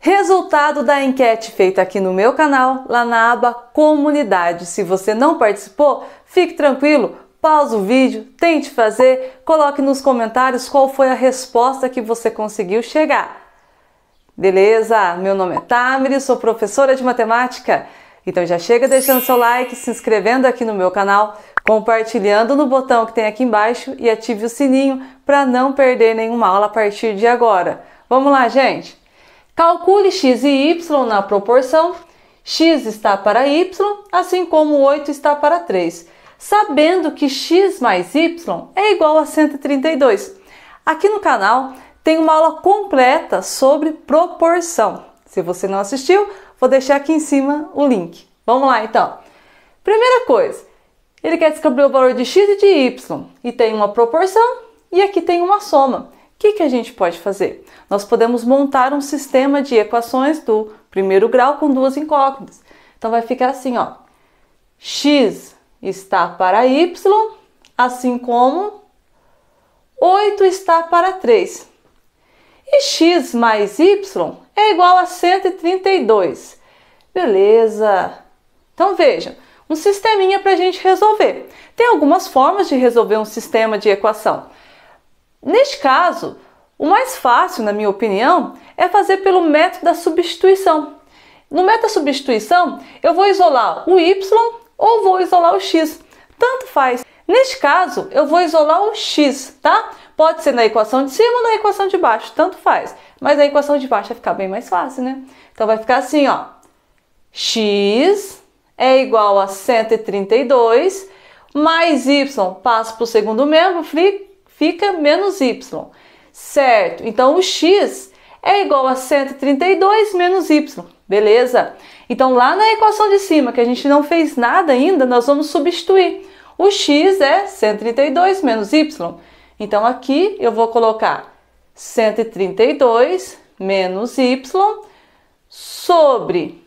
Resultado da enquete feita aqui no meu canal, lá na aba Comunidade. Se você não participou, fique tranquilo, pausa o vídeo, tente fazer, coloque nos comentários qual foi a resposta que você conseguiu chegar. Beleza? Meu nome é Tamiri, sou professora de matemática. Então já chega deixando seu like, se inscrevendo aqui no meu canal, compartilhando no botão que tem aqui embaixo e ative o sininho para não perder nenhuma aula a partir de agora. Vamos lá, gente? Calcule x e y na proporção x está para y, assim como 8 está para 3, sabendo que x mais y é igual a 132. Aqui no canal tem uma aula completa sobre proporção. Se você não assistiu, Vou deixar aqui em cima o link. Vamos lá então. Primeira coisa, ele quer descobrir o valor de x e de y e tem uma proporção e aqui tem uma soma. O que, que a gente pode fazer? Nós podemos montar um sistema de equações do primeiro grau com duas incógnitas. Então vai ficar assim, ó. x está para y, assim como 8 está para 3. E x mais y é igual a 132. Beleza. Então veja, um sisteminha para a gente resolver. Tem algumas formas de resolver um sistema de equação. Neste caso, o mais fácil, na minha opinião, é fazer pelo método da substituição. No método da substituição, eu vou isolar o y ou vou isolar o x, tanto faz. Neste caso, eu vou isolar o x, tá? Pode ser na equação de cima ou na equação de baixo, tanto faz. Mas a equação de baixo vai ficar bem mais fácil, né? Então vai ficar assim, ó. x é igual a 132 mais y, passo para o segundo membro, fica menos y. Certo? Então o x é igual a 132 menos y. Beleza? Então lá na equação de cima, que a gente não fez nada ainda, nós vamos substituir. O x é 132 menos y. Então aqui eu vou colocar 132 menos y sobre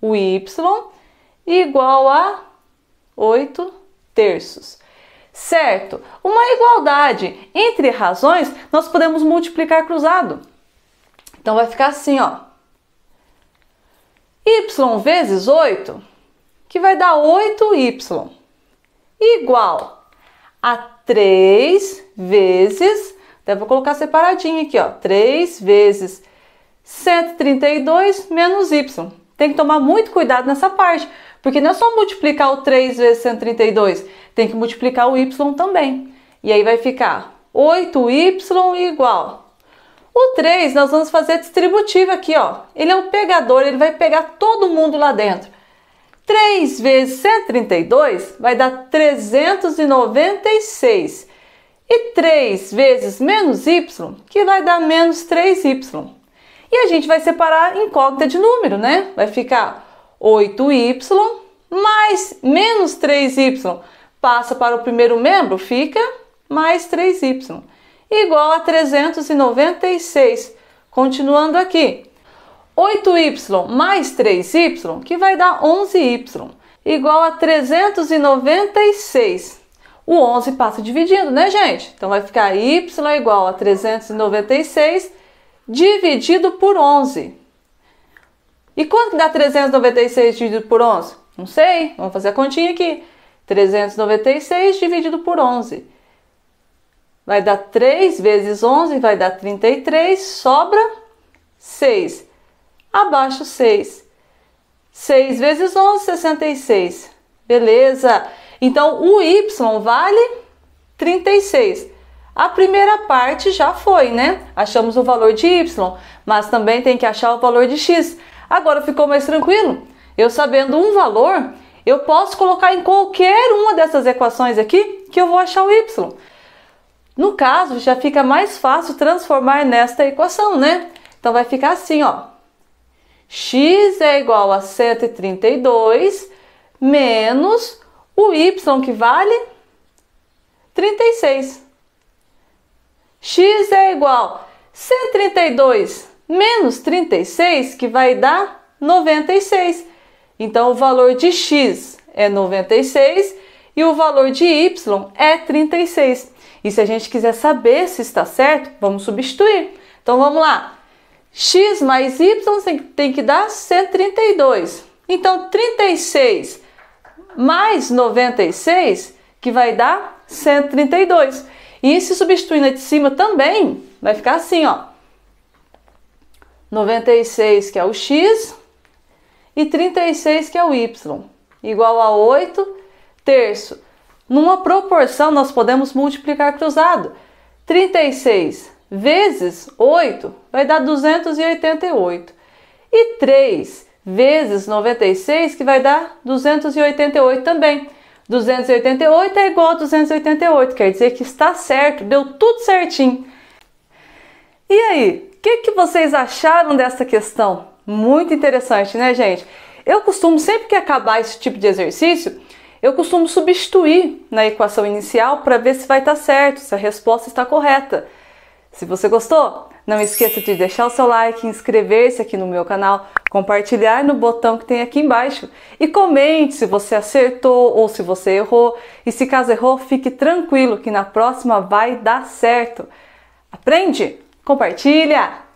o y igual a 8 terços. Certo? Uma igualdade entre razões, nós podemos multiplicar cruzado. Então vai ficar assim, ó. y vezes 8, que vai dar 8y, igual a três vezes, até vou colocar separadinho aqui, ó, três vezes 132 menos y. Tem que tomar muito cuidado nessa parte, porque não é só multiplicar o 3 vezes 132, tem que multiplicar o y também. E aí vai ficar 8y igual o 3 nós vamos fazer distributivo aqui, ó. Ele é o pegador, ele vai pegar todo mundo lá dentro. 3 vezes 132 vai dar 396. E 3 vezes menos y, que vai dar menos 3y. E a gente vai separar incógnita de número, né? Vai ficar 8y mais menos 3y. Passa para o primeiro membro, fica mais 3y. Igual a 396. Continuando aqui, 8y mais 3y, que vai dar 11y, igual a 396. O 11 passa dividindo, né, gente? Então vai ficar y igual a 396 dividido por 11. E quanto dá 396 dividido por 11? Não sei, vamos fazer a continha aqui. 396 dividido por 11. Vai dar 3 vezes 11, vai dar 33, sobra 6 abaixo 6. 6 vezes 11, 66. Beleza? Então, o Y vale 36. A primeira parte já foi, né? Achamos o valor de Y, mas também tem que achar o valor de X. Agora ficou mais tranquilo? Eu sabendo um valor, eu posso colocar em qualquer uma dessas equações aqui que eu vou achar o Y. No caso, já fica mais fácil transformar nesta equação, né? Então vai ficar assim, ó x é igual a 132 menos o y que vale 36. x é igual a 132 menos 36 que vai dar 96. Então o valor de x é 96 e o valor de y é 36. E se a gente quiser saber se está certo, vamos substituir. Então vamos lá x mais y tem que dar 132. Então, 36 mais 96, que vai dar 132. E se substituindo a de cima também, vai ficar assim, ó. 96, que é o x, e 36, que é o y, igual a 8 terço. Numa proporção, nós podemos multiplicar cruzado. 36 vezes 8 vai dar 288. E 3 vezes 96 que vai dar 288 também. 288 é igual a 288, quer dizer que está certo, deu tudo certinho. E aí, o que, que vocês acharam dessa questão? Muito interessante, né, gente? Eu costumo, sempre que acabar esse tipo de exercício, eu costumo substituir na equação inicial para ver se vai estar tá certo, se a resposta está correta. Se você gostou, não esqueça de deixar o seu like, inscrever-se aqui no meu canal, compartilhar no botão que tem aqui embaixo e comente se você acertou ou se você errou. E se caso errou, fique tranquilo que na próxima vai dar certo. Aprende, compartilha,